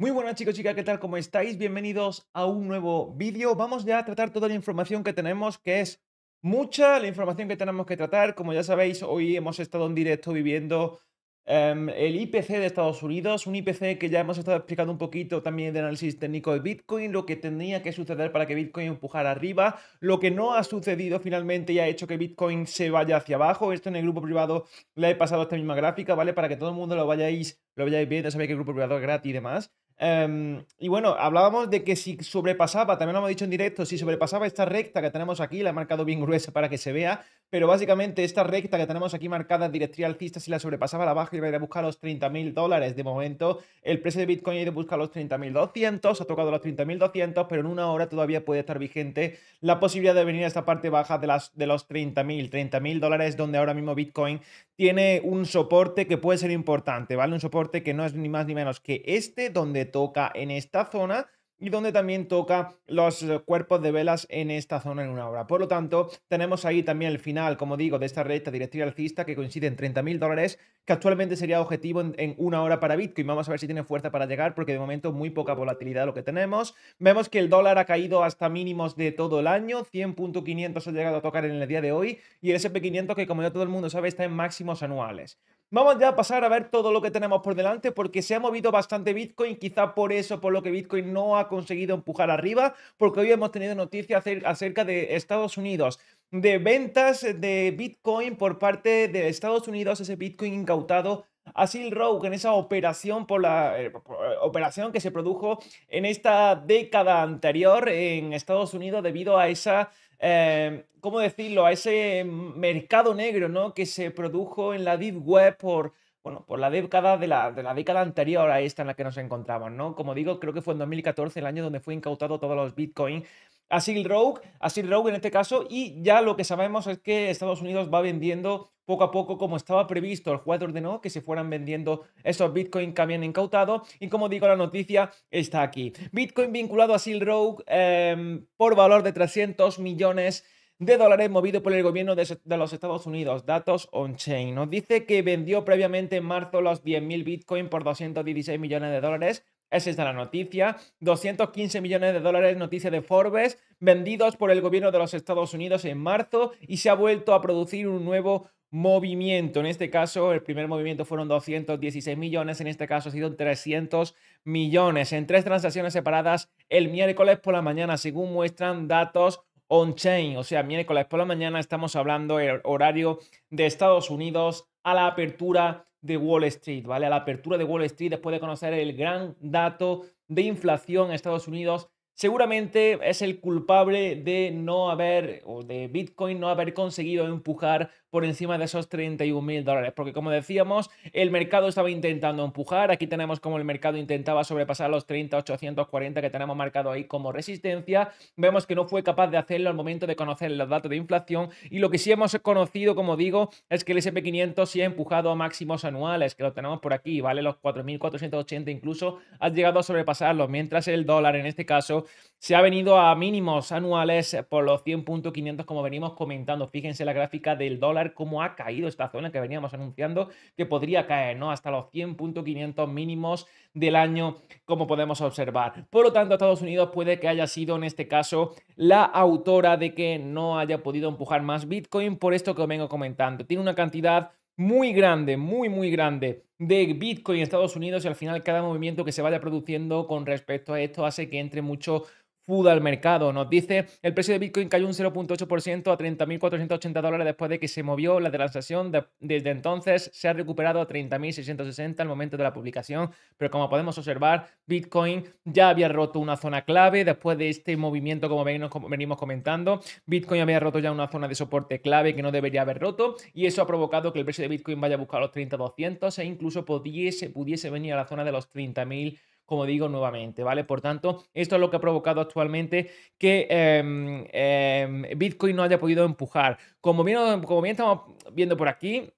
Muy buenas chicos, chicas, ¿qué tal? ¿Cómo estáis? Bienvenidos a un nuevo vídeo. Vamos ya a tratar toda la información que tenemos, que es mucha la información que tenemos que tratar. Como ya sabéis, hoy hemos estado en directo viviendo em, el IPC de Estados Unidos, un IPC que ya hemos estado explicando un poquito también de análisis técnico de Bitcoin, lo que tenía que suceder para que Bitcoin empujara arriba, lo que no ha sucedido finalmente y ha hecho que Bitcoin se vaya hacia abajo. Esto en el grupo privado le he pasado esta misma gráfica, ¿vale? Para que todo el mundo lo vayáis, lo vayáis viendo, sabéis que el grupo privado es gratis y demás. Em, y bueno, hablábamos de que si sobrepasaba, también lo hemos dicho en directo, si sobrepasaba esta recta que tenemos aquí, la he marcado bien gruesa para que se vea, pero básicamente esta recta que tenemos aquí marcada directriz alcista, si la sobrepasaba la baja, iba a ir a buscar los 30.000 dólares de momento. El precio de Bitcoin ha ido a buscar los 30.200, ha tocado los 30.200, pero en una hora todavía puede estar vigente la posibilidad de venir a esta parte baja de, las, de los 30.000, 30.000 dólares, donde ahora mismo Bitcoin tiene un soporte que puede ser importante, ¿vale? Un soporte que no es ni más ni menos que este, donde toca en esta zona, y donde también toca los eh, cuerpos de velas en esta zona en una hora. Por lo tanto, tenemos ahí también el final, como digo, de esta recta directiva alcista que coincide en 30.000 dólares, que actualmente sería objetivo en, en, una hora para Bitcoin. Vamos a ver si tiene fuerza para llegar, porque de momento muy poca volatilidad lo que tenemos. Vemos que el dólar ha caído hasta mínimos de todo el año, 100.500 ha llegado a tocar en el día de hoy, y el SP500 que como ya todo el mundo sabe está en máximos anuales. Vamos ya a pasar a ver todo lo que tenemos por delante porque se ha movido bastante Bitcoin, quizá por eso, por lo que Bitcoin no ha conseguido empujar arriba, porque hoy hemos tenido noticias acerca de Estados Unidos, de ventas de Bitcoin por parte de Estados Unidos, ese Bitcoin incautado a Silk Road en esa operación, por la, eh, eh, operación que se produjo en esta década anterior en Estados Unidos debido a esa em, ¿cómo decirlo?, a ese mercado negro ¿no? que se produjo en la Deep Web por, bueno, por la década de la, de la década anterior a esta en la que nos encontramos, ¿no? Como digo, creo que fue en 2014 el año donde fue incautado todos los bitcoins Asil Rogue, Asil Rogue en este caso, y ya lo que sabemos es que Estados Unidos va vendiendo poco a poco como estaba previsto. El juez ordenó que se fueran vendiendo esos Bitcoin que habían incautado y como digo, la noticia está aquí. Bitcoin vinculado a Asil Rogue em, por valor de 300 millones de dólares movido por el gobierno de, los Estados Unidos. Datos on-chain. Nos dice que vendió previamente en marzo los 10.000 bitcoins por 216 millones de dólares esa es la noticia. 215 millones de dólares, noticia de Forbes, vendidos por el gobierno de los Estados Unidos en marzo y se ha vuelto a producir un nuevo movimiento. En este caso, el primer movimiento fueron 216 millones, en este caso ha sido 300 millones en tres transacciones separadas el miércoles por la mañana, según muestran datos on-chain. O sea, miércoles por la mañana estamos hablando el horario de Estados Unidos a la apertura de Wall Street, ¿vale? A la apertura de Wall Street después de conocer el gran dato de inflación en Estados Unidos, seguramente es el culpable de no haber, o de Bitcoin no haber conseguido empujar por encima de esos 31 mil dólares. Porque como decíamos, el mercado estaba intentando empujar. Aquí tenemos como el mercado intentaba sobrepasar los 30.840 que tenemos marcado ahí como resistencia. Vemos que no fue capaz de hacerlo al momento de conocer los datos de inflación. Y lo que sí hemos conocido, como digo, es que el SP500 sí ha empujado a máximos anuales, que lo tenemos por aquí, ¿vale? Los 4.480 incluso ha llegado a sobrepasarlos. Mientras el dólar, en este caso, se ha venido a mínimos anuales por los 100.500 como venimos comentando. Fíjense la gráfica del dólar cómo ha caído esta zona que veníamos anunciando que podría caer, ¿no? Hasta los 100.500 mínimos del año, como podemos observar. Por lo tanto, Estados Unidos puede que haya sido en este caso la autora de que no haya podido empujar más Bitcoin por esto que vengo comentando. Tiene una cantidad muy grande, muy, muy grande de Bitcoin en Estados Unidos y al final cada movimiento que se vaya produciendo con respecto a esto hace que entre mucho pudo al mercado. Nos dice, el precio de Bitcoin cayó un 0.8% a 30.480 dólares después de que se movió la transacción. desde entonces se ha recuperado a 30.660 al momento de la publicación, pero como podemos observar, Bitcoin ya había roto una zona clave después de este movimiento, como venimos comentando. Bitcoin había roto ya una zona de soporte clave que no debería haber roto y eso ha provocado que el precio de Bitcoin vaya a buscar los 30.200 e incluso pudiese, pudiese venir a la zona de los 30.000 como digo nuevamente, ¿vale? Por tanto, esto es lo que ha provocado actualmente que em, em, Bitcoin no haya podido empujar. Como como bien estamos viendo por aquí,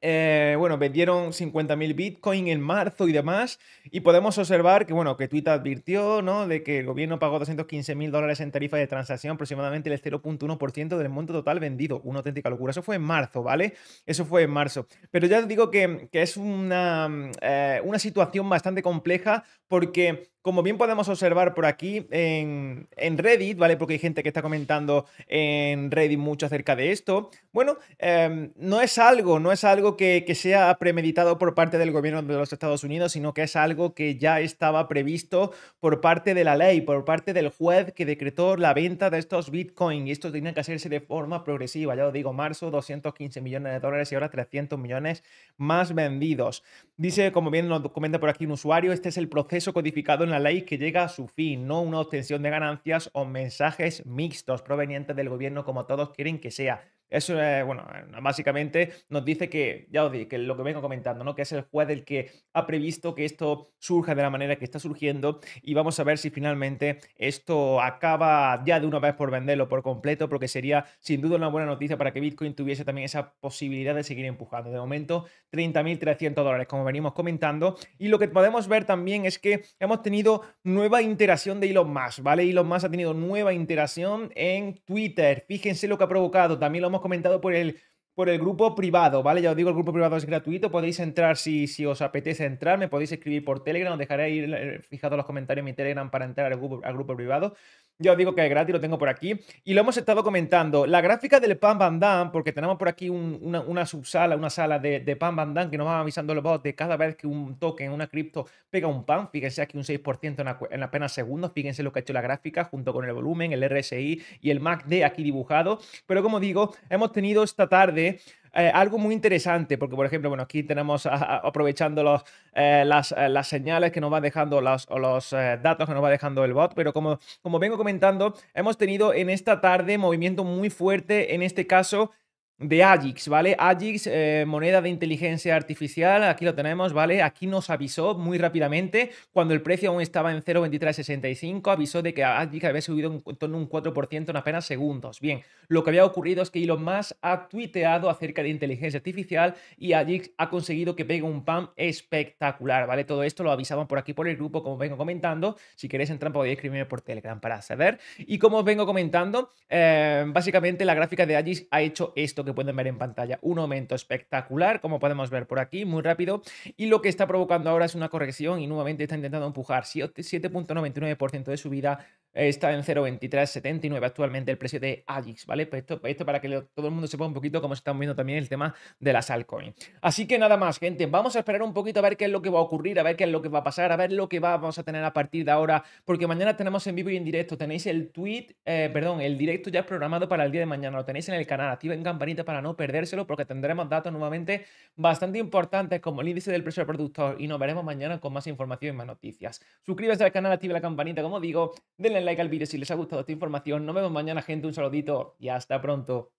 eh, bueno, vendieron 50.000 Bitcoin en marzo y demás. Y podemos observar que, bueno, que Twitter advirtió, ¿no? De que el gobierno pagó 215.000 dólares en tarifa de transacción, aproximadamente el 0.1% del monto total vendido. Una auténtica locura. Eso fue en marzo, ¿vale? Eso fue en marzo. Pero ya digo que, es una, mm, eh, una situación bastante compleja porque como bien podemos observar por aquí en, Reddit, ¿vale? Porque hay gente que está comentando en Reddit mucho acerca de esto. Bueno, em, no es algo, no es algo que, sea premeditado por parte del gobierno de los Estados Unidos, sino que es algo que ya estaba previsto por parte de la ley, por parte del juez que decretó la venta de estos Bitcoin. Y esto tenía que hacerse de forma progresiva. Ya lo digo, marzo 215 millones de dólares y ahora 300 millones más vendidos. Dice, como bien nos comenta por aquí un usuario, este es el proceso codificado la ley que llega a su fin, no una obtención de ganancias o mensajes mixtos provenientes del gobierno como todos quieren que sea. Eso es, eh, bueno, eh, básicamente nos dice que, ya os que lo que vengo comentando, ¿no? Que es el juez el que ha previsto que esto surja de la manera que está surgiendo y vamos a ver si finalmente esto acaba ya de una vez por venderlo por completo, porque sería sin duda una buena noticia para que Bitcoin tuviese también esa posibilidad de seguir empujando. De momento, 30.300 dólares, como venimos comentando. Y lo que podemos ver también es que hemos tenido nueva interacción de Elon Musk, ¿vale? Elon Musk ha tenido nueva interacción en Twitter. Fíjense lo que ha provocado. También lo hemos comentado por el, por el grupo privado, ¿vale? Ya os digo, el grupo privado es gratuito, podéis entrar si, si os apetece entrar, me podéis escribir por Telegram, os dejaré ir eh, fijados los comentarios en mi Telegram para entrar al grupo, al grupo privado. Yo os digo que es gratis, lo tengo por aquí. Y lo hemos estado comentando. La gráfica del Pan Bandan, porque tenemos por aquí una, subsala, una sala de, Pan Bandan que nos va avisando los bots de cada vez que un token, una cripto, pega un pan. Fíjense aquí un 6% en, en, apenas segundos. Fíjense lo que ha hecho la gráfica junto con el volumen, el RSI y el MACD aquí dibujado. Pero como digo, hemos tenido esta tarde eh, algo muy interesante, porque por ejemplo, bueno, aquí tenemos aprovechando los, eh, las, eh, las, señales que nos va dejando, o los datos que nos va dejando el bot, pero como, como vengo comentando, hemos tenido en esta tarde movimiento muy fuerte, en este caso de Ajix, ¿vale? Ajix, eh, moneda de inteligencia artificial, aquí lo tenemos, ¿vale? Aquí nos avisó muy rápidamente, cuando el precio aún estaba en 0,2365, avisó de que Ajix había subido en un 4% en apenas segundos. Bien, lo que había ocurrido es que Elon Musk ha tuiteado acerca de inteligencia artificial y Ajix ha conseguido que pegue un pan espectacular, ¿vale? Todo esto lo avisaban por aquí por el grupo, como vengo comentando. Si queréis entrar, podéis escribirme por Telegram para saber. Y como os vengo comentando, eh, básicamente la gráfica de Ajix ha hecho esto que pueden ver en pantalla. Un aumento espectacular, como podemos ver por aquí, muy rápido. Y lo que está provocando ahora es una corrección y nuevamente está intentando empujar 7.99% de subida eh, está en 0.2379 actualmente el precio de AGIX, ¿vale? Pues esto, esto para que todo el mundo sepa un poquito cómo se está moviendo también el tema de las altcoins. Así que nada más, gente, vamos a esperar un poquito a ver qué es lo que va a ocurrir, a ver qué es lo que va a pasar, a ver lo que vamos a tener a partir de ahora, porque mañana tenemos en vivo y en directo, tenéis el tweet, eh, perdón, el directo ya es programado para el día de mañana, lo tenéis en el canal, activen campanita para no perdérselo porque tendremos datos nuevamente bastante importantes como el índice del precio del productor y nos veremos mañana con más información y más noticias. suscríbete al canal, active la campanita como digo, denle like al vídeo si les ha gustado esta información. Nos vemos mañana gente, un saludito y hasta pronto.